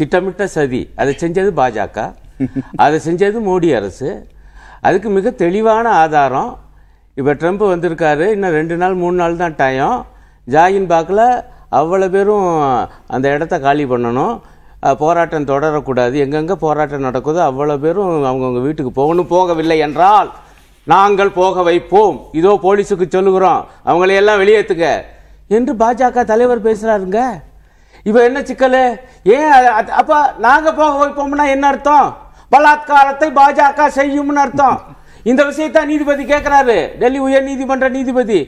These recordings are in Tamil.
திட்டமிட்ட சதி அதை செஞ்சது பாஜக அதை செஞ்சது மோடி அரசு அதுக்கு மிக தெளிவான ஆதாரம் இப்போ ட்ரம்ப் வந்திருக்காரு இன்னும் ரெண்டு நாள் மூணு நாள் தான் டைம் ஜாகின் பாக்கில் அவ்வளோ பேரும் அந்த இடத்த காலி பண்ணணும் போராட்டம் தொடரக்கூடாது எங்கெங்கே போராட்டம் நடக்குதோ அவ்வளோ பேரும் அவங்கவுங்க வீட்டுக்கு போகணும் போகவில்லை என்றால் நாங்கள் போக வைப்போம் இதோ போலீஸுக்கு சொல்லுகிறோம் அவங்களையெல்லாம் வெளியேற்றுங்க என்று பாஜக தலைவர் பேசுகிறாருங்க இப்போ என்ன சிக்கல் ஏன் அப்போ நாங்கள் போக வைப்போம்னா என்ன அர்த்தம் பலாத்காரத்தை பாஜக செய்யும்னு அர்த்தம் இந்த விஷயத்தை நீதிபதி கேட்குறாரு டெல்லி உயர் நீதிமன்ற நீதிபதி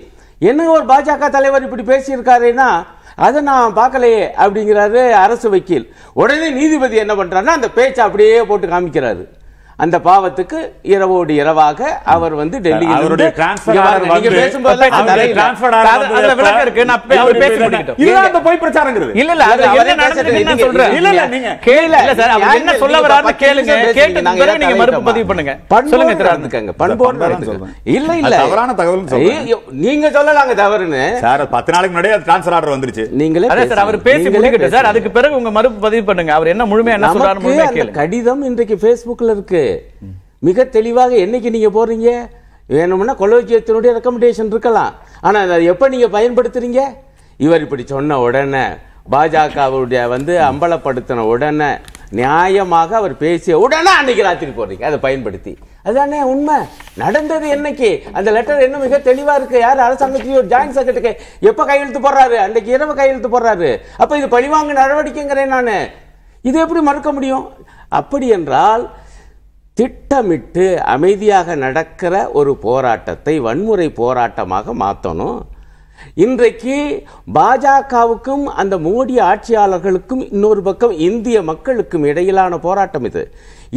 என்ன ஒரு பாஜக தலைவர் இப்படி பேசியிருக்காருன்னா அதை நான் பார்க்கலையே அப்படிங்கிறாரு அரசு வக்கீல் உடனே நீதிபதி என்ன பண்ணுறாருன்னா அந்த பேச்சை அப்படியே போட்டு காமிக்கிறாரு அந்த பாவத்துக்கு இரவோடு இரவாக அவர் வந்து டெல்லி இல்ல இல்ல என்ன சொல்ல நீங்க மறுப்பு பதிவு பண்ணுங்க சொல்லுங்க இல்ல இல்ல தகவல் நீங்க சொல்லலாங்க தவறுன்னு பத்து நாளைக்கு முன்னாடி ஆர்டர் வந்துருச்சு நீங்களே சார் அவர் பேசி சார் அதுக்கு பிறகு உங்க மறுப்பு பதிவு பண்ணுங்க அவர் என்ன முழுமையா கடிதம் இன்றைக்கு இருக்கு மிக தெளிவாக என்னைக்கு நீங்கள் போடுறீங்க வேணும்னா கொலோஜியத்தினுடைய ரெக்கமெண்டேஷன் இருக்கலாம் ஆனால் அதை எப்போ நீங்கள் பயன்படுத்துகிறீங்க இவர் இப்படி சொன்ன உடனே பாஜகவுடைய வந்து அம்பலப்படுத்தின உடனே நியாயமாக அவர் பேசிய உடனே அன்னைக்கு ராத்திரி போடுறீங்க அதை பயன்படுத்தி அதுதானே உண்மை நடந்தது என்னைக்கு அந்த லெட்டர் என்ன மிக தெளிவாக இருக்கு யார் அரசாங்கத்திலேயோ ஜாயின் செக்ரட்டரி எப்போ கையெழுத்து போடுறாரு அன்றைக்கு இரவு கையெழுத்து போடுறாரு அப்போ இது பழிவாங்க நடவடிக்கைங்கிறேன் நான் இது எப்படி மறுக்க முடியும் அப்படி என்றால் திட்டமிட்டு அமைதியாக நடக்கிற ஒரு போராட்டத்தை வன்முறை போராட்டமாக மாற்றணும் இன்றைக்கு பாஜகவுக்கும் அந்த மோடி ஆட்சியாளர்களுக்கும் இன்னொரு பக்கம் இந்திய மக்களுக்கும் இடையிலான போராட்டம் இது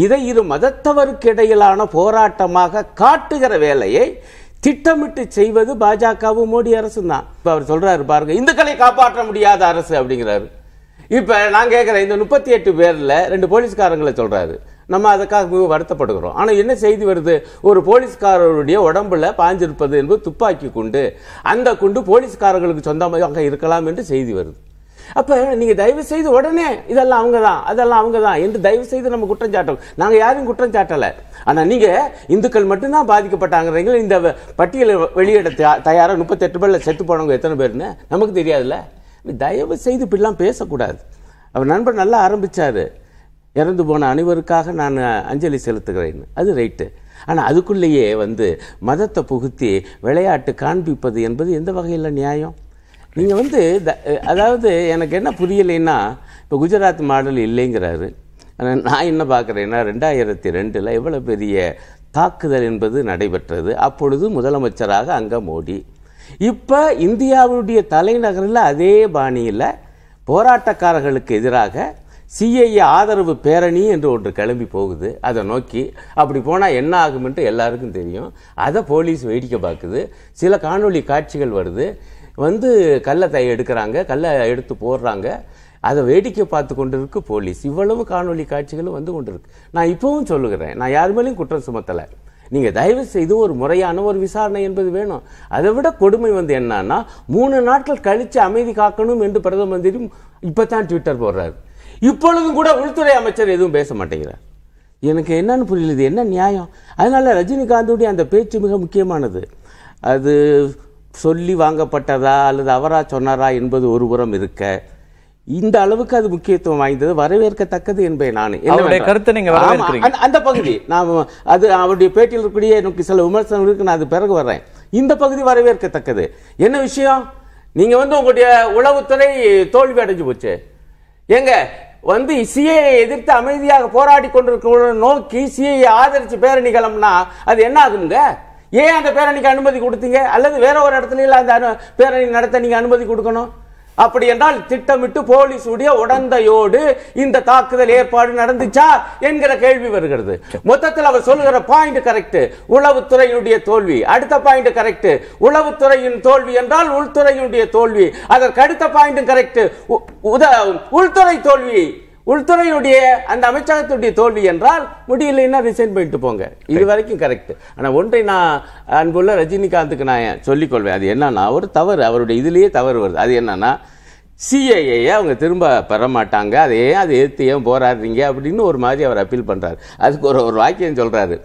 இதை இரு மதத்தவருக்கு இடையிலான போராட்டமாக காட்டுகிற வேலையை திட்டமிட்டு செய்வது பாஜகவும் மோடி அரசு தான் இப்போ அவர் சொல்கிறாரு பாருங்க இந்துக்களை காப்பாற்ற முடியாத அரசு அப்படிங்கிறாரு இப்போ நான் கேட்கிறேன் இந்த முப்பத்தி எட்டு பேரில் ரெண்டு போலீஸ்காரங்களை சொல்கிறாரு நம்ம அதுக்காக மிக வருத்தப்படுகிறோம் ஆனால் என்ன செய்தி வருது ஒரு போலீஸ்காரருடைய உடம்புல பாஞ்சிருப்பது என்பது துப்பாக்கி குண்டு அந்த குண்டு போலீஸ்காரர்களுக்கு சொந்தமாக இருக்கலாம் என்று செய்தி வருது அப்போ நீங்கள் தயவு செய்து உடனே இதெல்லாம் அவங்க தான் அதெல்லாம் அவங்க தான் என்று தயவு செய்து நம்ம குற்றம் சாட்டோம் நாங்கள் யாரும் குற்றம் சாட்டலை ஆனால் நீங்கள் இந்துக்கள் மட்டும்தான் பாதிக்கப்பட்டாங்க இந்த பட்டியலை வெளியிட தயாராக முப்பத்தெட்டு பேர்ல செத்து போனவங்க எத்தனை பேர்னு நமக்கு தெரியாதுல்ல தயவு செய்து இப்படிலாம் பேசக்கூடாது அவர் நண்பர் நல்லா ஆரம்பிச்சாரு இறந்து போன அனைவருக்காக நான் அஞ்சலி செலுத்துகிறேன் அது ரைட்டு ஆனால் அதுக்குள்ளேயே வந்து மதத்தை புகுத்தி விளையாட்டு காண்பிப்பது என்பது எந்த வகையில் நியாயம் நீங்கள் வந்து அதாவது எனக்கு என்ன புரியலைன்னா இப்போ குஜராத் மாடல் இல்லைங்கிறாரு நான் என்ன பார்க்குறேன்னா ரெண்டாயிரத்தி ரெண்டில் எவ்வளோ பெரிய தாக்குதல் என்பது நடைபெற்றது அப்பொழுது முதலமைச்சராக அங்கே மோடி இப்போ இந்தியாவுடைய தலைநகரில் அதே பாணியில் போராட்டக்காரர்களுக்கு எதிராக சிஐஏ ஆதரவு பேரணி என்று ஒன்று கிளம்பி போகுது அதை நோக்கி அப்படி போனால் என்ன ஆகுமென்ட்டு எல்லாருக்கும் தெரியும் அதை போலீஸ் வேடிக்கை பார்க்குது சில காணொலி காட்சிகள் வருது வந்து கல்லை தை எடுக்கிறாங்க கல்லை எடுத்து போடுறாங்க அதை வேடிக்கை பார்த்து கொண்டிருக்கு போலீஸ் இவ்வளவு காணொலி காட்சிகளும் வந்து கொண்டிருக்கு நான் இப்போவும் சொல்லுகிறேன் நான் யார் மேலேயும் குற்றம் சுமத்தலை நீங்கள் தயவு செய்து ஒரு முறையான ஒரு விசாரணை என்பது வேணும் அதை விட கொடுமை வந்து என்னன்னா மூணு நாட்கள் கழித்து அமைதி காக்கணும் என்று பிரதம மந்திரி இப்போ தான் ட்விட்டர் போடுறாரு இப்பொழுதும் கூட உள்துறை அமைச்சர் எதுவும் பேச மாட்டேங்கிறார் எனக்கு என்னன்னு புரியல இது என்ன நியாயம் அதனால ரஜினிகாந்துடைய அந்த பேச்சு மிக முக்கியமானது அது சொல்லி வாங்கப்பட்டதா அல்லது அவரா சொன்னாரா என்பது ஒரு புறம் இருக்க இந்த அளவுக்கு அது முக்கியத்துவம் வாய்ந்தது வரவேற்கத்தக்கது என்பதை நான் என்னுடைய கருத்தை நீங்க அந்த பகுதி நான் அது அவருடைய பேட்டியில் இருக்கக்கூடிய எனக்கு சில விமர்சனம் இருக்கு நான் அது பிறகு வர்றேன் இந்த பகுதி வரவேற்கத்தக்கது என்ன விஷயம் நீங்க வந்து உங்களுடைய உளவுத்துறை தோல்வி அடைஞ்சு போச்சு எங்க வந்து சிஏ எதிர்த்து அமைதியாக போராடி கொண்டிருக்கிற நோக்கி சிஏ ஆதரிச்சு பேரணி கிளம்புனா அது என்ன ஆகுதுங்க ஏன் அந்த பேரணிக்கு அனுமதி கொடுத்தீங்க அல்லது வேற ஒரு இடத்துல அந்த பேரணி நடத்த நீங்க அனுமதி கொடுக்கணும் அப்படி என்றால் திட்டமிட்டு உடைய உடந்தையோடு இந்த தாக்குதல் ஏற்பாடு நடந்துச்சா என்கிற கேள்வி வருகிறது மொத்தத்தில் அவர் சொல்லுகிற பாயிண்ட் கரெக்ட் உளவுத்துறையினுடைய தோல்வி அடுத்த பாயிண்ட் கரெக்ட் உளவுத்துறையின் தோல்வி என்றால் உள்துறையினுடைய தோல்வி அதற்கு அடுத்த பாயிண்ட் கரெக்ட் உள்துறை தோல்வி உள்துறையுடைய அந்த அமைச்சகத்துடைய தோல்வி என்றால் முடியலைன்னா ரிசைன் பண்ணிட்டு போங்க இது வரைக்கும் கரெக்ட் ஆனால் ஒன்றை நான் அன்புள்ள ரஜினிகாந்துக்கு நான் சொல்லிக்கொள்வேன் அது என்னன்னா ஒரு தவறு அவருடைய இதுலேயே தவறு வருது அது என்னன்னா சிஏஏ அவங்க திரும்ப பெற மாட்டாங்க அதை ஏன் அதை எதிர்த்து ஏன் போராடுறீங்க அப்படின்னு ஒரு மாதிரி அவர் அப்பீல் பண்ணுறாரு அதுக்கு ஒரு ஒரு வாக்கியம் சொல்கிறாரு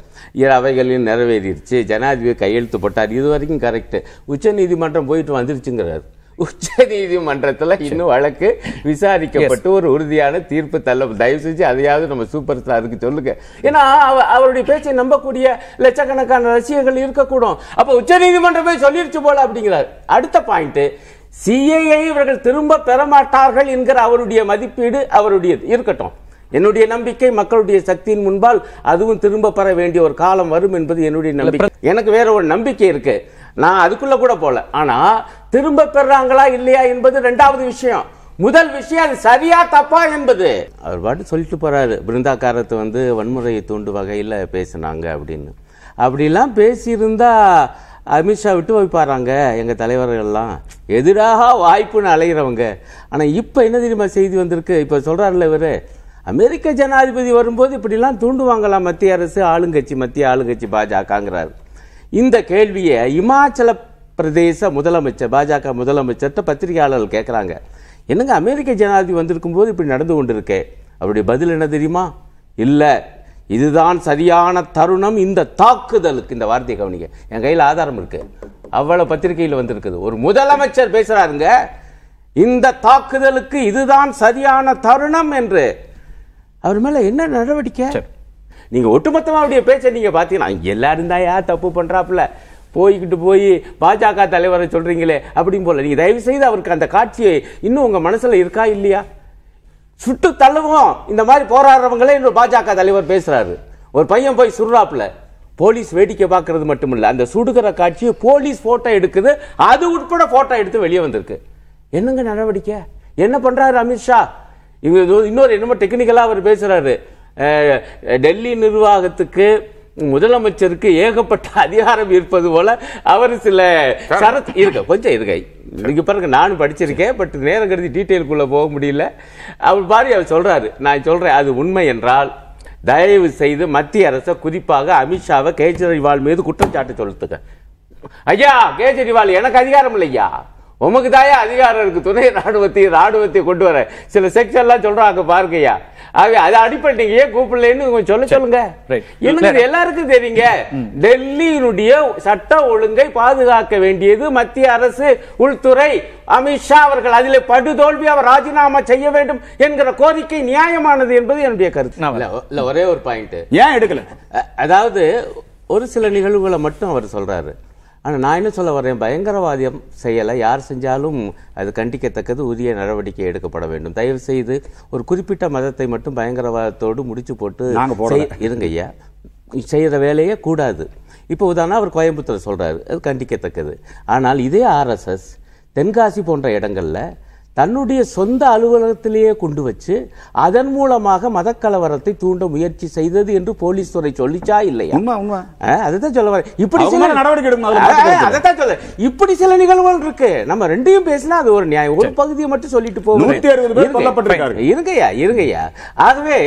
இரு அவைகளையும் நிறைவேறிடுச்சு ஜனாதிபதி கையெழுத்து போட்டார் இது வரைக்கும் கரெக்டு உச்சநீதிமன்றம் போயிட்டு வந்துருச்சுங்கிறார் உச்ச நீதிமன்றத்தில் இன்னும் வழக்கு விசாரிக்கப்பட்டு ஒரு உறுதியான தீர்ப்பு தள்ள தயவு செஞ்சு அதையாவது நம்ம சூப்பர் ஸ்டாருக்கு சொல்லுங்க ஏன்னா அவருடைய பேச்சை நம்பக்கூடிய லட்சக்கணக்கான ரசிகர்கள் இருக்கக்கூடும் அப்ப உச்ச நீதிமன்றமே சொல்லிருச்சு போல அப்படிங்கிறார் அடுத்த பாயிண்ட் சிஏஐ இவர்கள் திரும்ப பெற மாட்டார்கள் என்கிற அவருடைய மதிப்பீடு அவருடையது இருக்கட்டும் என்னுடைய நம்பிக்கை மக்களுடைய சக்தியின் முன்பால் அதுவும் திரும்ப பெற வேண்டிய ஒரு காலம் வரும் என்பது என்னுடைய நம்பிக்கை எனக்கு வேற ஒரு நம்பிக்கை இருக்கு நான் அதுக்குள்ளே கூட போகல ஆனால் திரும்ப பெறாங்களா இல்லையா என்பது ரெண்டாவது விஷயம் முதல் விஷயம் அது சரியா தப்பா என்பது அவர் பாட்டு சொல்லிட்டு போறாரு பிருந்தாக்காரத்து வந்து வன்முறையை தூண்டு வகையில் பேசினாங்க அப்படின்னு அப்படிலாம் பேசியிருந்தா அமித்ஷா விட்டு வைப்பாராங்க எங்கள் தலைவர்கள்லாம் எதிராக வாய்ப்புன்னு அலைகிறவங்க ஆனால் இப்போ என்ன தெரியுமா செய்தி வந்திருக்கு இப்போ சொல்கிறார்ல இவர் அமெரிக்க ஜனாதிபதி வரும்போது இப்படிலாம் தூண்டுவாங்களாம் மத்திய அரசு ஆளுங்கட்சி மத்திய ஆளுங்கட்சி பாஜகங்கிறாரு இந்த கேள்வியை இமாச்சல பிரதேச முதலமைச்சர் பாஜக முதலமைச்சர்கிட்ட பத்திரிகையாளர்கள் கேட்குறாங்க என்னங்க அமெரிக்க ஜனாதிபதி வந்திருக்கும் போது இப்படி நடந்து கொண்டிருக்கே அவருடைய பதில் என்ன தெரியுமா இல்லை இதுதான் சரியான தருணம் இந்த தாக்குதலுக்கு இந்த வார்த்தையை கவனிங்க என் கையில் ஆதாரம் இருக்கு அவ்வளோ பத்திரிகையில் வந்திருக்குது ஒரு முதலமைச்சர் பேசுகிறாருங்க இந்த தாக்குதலுக்கு இதுதான் சரியான தருணம் என்று அவர் மேலே என்ன நடவடிக்கை நீங்கள் ஒட்டுமொத்தமாக அவருடைய பேச்சை நீங்கள் பார்த்தீங்கன்னா எல்லாரும் தான் யார் தப்பு பண்ணுறாப்புல போய்கிட்டு போய் பாஜக தலைவரை சொல்கிறீங்களே அப்படின்னு போல நீங்கள் தயவு செய்து அவருக்கு அந்த காட்சியை இன்னும் உங்கள் மனசில் இருக்கா இல்லையா சுட்டு தள்ளுவோம் இந்த மாதிரி போராடுறவங்களே இன்னொரு பாஜக தலைவர் பேசுகிறாரு ஒரு பையன் போய் சுடுறாப்புல போலீஸ் வேடிக்கை பார்க்கறது மட்டும் இல்லை அந்த சுடுகிற காட்சியை போலீஸ் ஃபோட்டோ எடுக்குது அது உட்பட ஃபோட்டோ எடுத்து வெளியே வந்திருக்கு என்னங்க நடவடிக்கை என்ன பண்ணுறாரு அமித்ஷா இவங்க இன்னொரு என்னமோ டெக்னிக்கலாக அவர் பேசுகிறாரு டெல்லி நிர்வாகத்துக்கு முதலமைச்சருக்கு ஏகப்பட்ட அதிகாரம் இருப்பது போல அவர் சில சரத் இருக்க கொஞ்சம் இருக்க இன்னைக்கு பிறகு நானும் படிச்சிருக்கேன் பட் நேரம் கருதி டீட்டெயிலுக்குள்ளே போக முடியல அவர் பாரு அவர் சொல்கிறாரு நான் சொல்கிறேன் அது உண்மை என்றால் தயவு செய்து மத்திய அரசை குறிப்பாக அமித்ஷாவை கேஜ்ரிவால் மீது குற்றச்சாட்டு சொல்லுத்துக்க ஐயா கேஜ்ரிவால் எனக்கு அதிகாரம் இல்லையா உமக்கு தாயே அதிகாரம் இருக்கு துணை ராணுவத்தை ராணுவத்தை கொண்டு வர சில செக்ஷன்லாம் சொல்றோம் அங்க பாருங்கய்யா ஆகவே அதை அடிப்பட்டீங்க ஏன் கூப்பிடலன்னு சொல்ல சொல்லுங்க இன்னும் எல்லாருக்கும் தெரியுங்க டெல்லியினுடைய சட்ட ஒழுங்கை பாதுகாக்க வேண்டியது மத்திய அரசு உள்துறை அமித்ஷா அவர்கள் அதில் படுதோல்வி அவர் ராஜினாமா செய்ய வேண்டும் என்கிற கோரிக்கை நியாயமானது என்பது என்னுடைய கருத்து ஒரே ஒரு பாயிண்ட் ஏன் எடுக்கல அதாவது ஒரு சில நிகழ்வுகளை மட்டும் அவர் சொல்றாரு ஆனால் நான் என்ன சொல்ல வரேன் பயங்கரவாதம் செய்யலை யார் செஞ்சாலும் அது கண்டிக்கத்தக்கது உரிய நடவடிக்கை எடுக்கப்பட வேண்டும் தயவு செய்து ஒரு குறிப்பிட்ட மதத்தை மட்டும் பயங்கரவாதத்தோடு முடிச்சு போட்டு இருங்க ஐயா செய்கிற வேலையே கூடாது இப்போ உதாரணம் அவர் கோயம்புத்தூர் சொல்கிறாரு அது கண்டிக்கத்தக்கது ஆனால் இதே ஆர்எஸ்எஸ் தென்காசி போன்ற இடங்களில் தன்னுடைய சொந்த அலுவலகத்திலேயே கொண்டு வச்சு அதன் மூலமாக மதக்கலவரத்தை தூண்ட முயற்சி செய்தது என்று போலீஸ் துறை சொல்லிச்சா இல்லையா சொல்ல வர இப்படி சில நடவடிக்கை சொல்ல இப்படி சில நிகழ்வுகள் இருக்கு நம்ம ரெண்டையும் பேசினா அது ஒரு நியாயம் ஒரு பகுதியை மட்டும் சொல்லிட்டு போகும் இருங்கய்யா இருங்கய்யா ஆகவே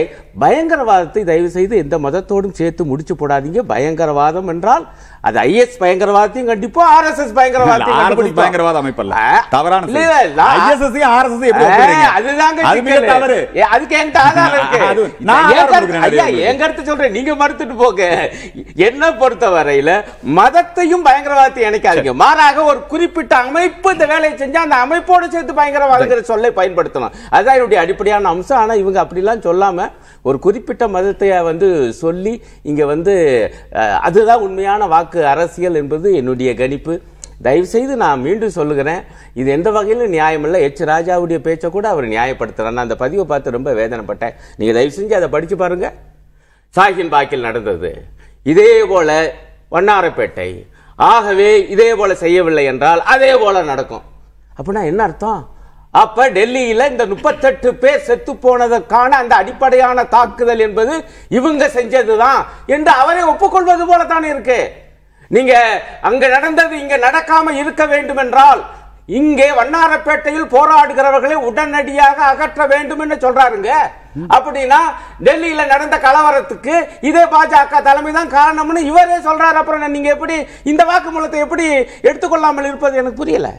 பயங்கரவாதத்தை தயவு செய்து எந்த மதத்தோடும் சேர்த்து முடிச்சு போடாதீங்க பயங்கரவாதம் என்றால் அது ஐஎஸ் பயங்கரவாதத்தையும் கண்டிப்பா ஆர்எஸ்எஸ் பயங்கரவாதத்தையும் பயங்கரவாத அமைப்பல்ல இல்ல ஐஎஸ்எஸ் ஆர்எஸ்எஸ் எப்படி அதுதாங்க தவறு அதுக்கு என்கிட்ட ஆதாரம் ஐயா என் கருத்து சொல்றேன் நீங்க மறுத்துட்டு போங்க என்ன பொறுத்த வரையில மதத்தையும் பயங்கரவாதத்தை இணைக்காதீங்க மாறாக ஒரு குறிப்பிட்ட அமைப்பு இந்த வேலையை செஞ்சா அந்த அமைப்போட சேர்த்து பயங்கரவாதங்கிற சொல்லை பயன்படுத்தணும் அதுதான் என்னுடைய அடிப்படையான அம்சம் ஆனா இவங்க அப்படிலாம் சொல்லாம ஒரு குறிப்பிட்ட மதத்தை வந்து சொல்லி இங்க வந்து அதுதான் உண்மையான வாக்கு வாக்கு அரசியல் என்பது என்னுடைய கணிப்பு தயவு செய்து நான் மீண்டும் சொல்லுகிறேன் இது எந்த வகையிலும் நியாயமில்லை எச் ராஜாவுடைய பேச்சை கூட அவர் நியாயப்படுத்துகிறார் நான் அந்த பதிவை பார்த்து ரொம்ப வேதனைப்பட்டேன் நீங்கள் தயவு செஞ்சு அதை படித்து பாருங்கள் சாஹின் பாக்கில் நடந்தது இதே போல வண்ணாரப்பேட்டை ஆகவே இதே போல் செய்யவில்லை என்றால் அதே போல நடக்கும் அப்படின்னா என்ன அர்த்தம் அப்ப டெல்லியில இந்த முப்பத்தெட்டு பேர் செத்து போனதற்கான அந்த அடிப்படையான தாக்குதல் என்பது இவங்க செஞ்சதுதான் என்று அவரை ஒப்புக்கொள்வது போலதான் இருக்கு நீங்க அங்க நடந்தது இங்க நடக்காம இருக்க வேண்டும் என்றால் இங்கே வண்ணாரப்பேட்டையில் போராடுகிறவர்களை உடனடியாக அகற்ற வேண்டும் என்று சொல்றாருங்க அப்படின்னா டெல்லியில நடந்த கலவரத்துக்கு இதே பாஜக தலைமை தான் காரணம்னு இவரே சொல்றாரு அப்புறம் நீங்க எப்படி இந்த வாக்குமூலத்தை எப்படி எடுத்துக்கொள்ளாமல் இருப்பது எனக்கு புரியல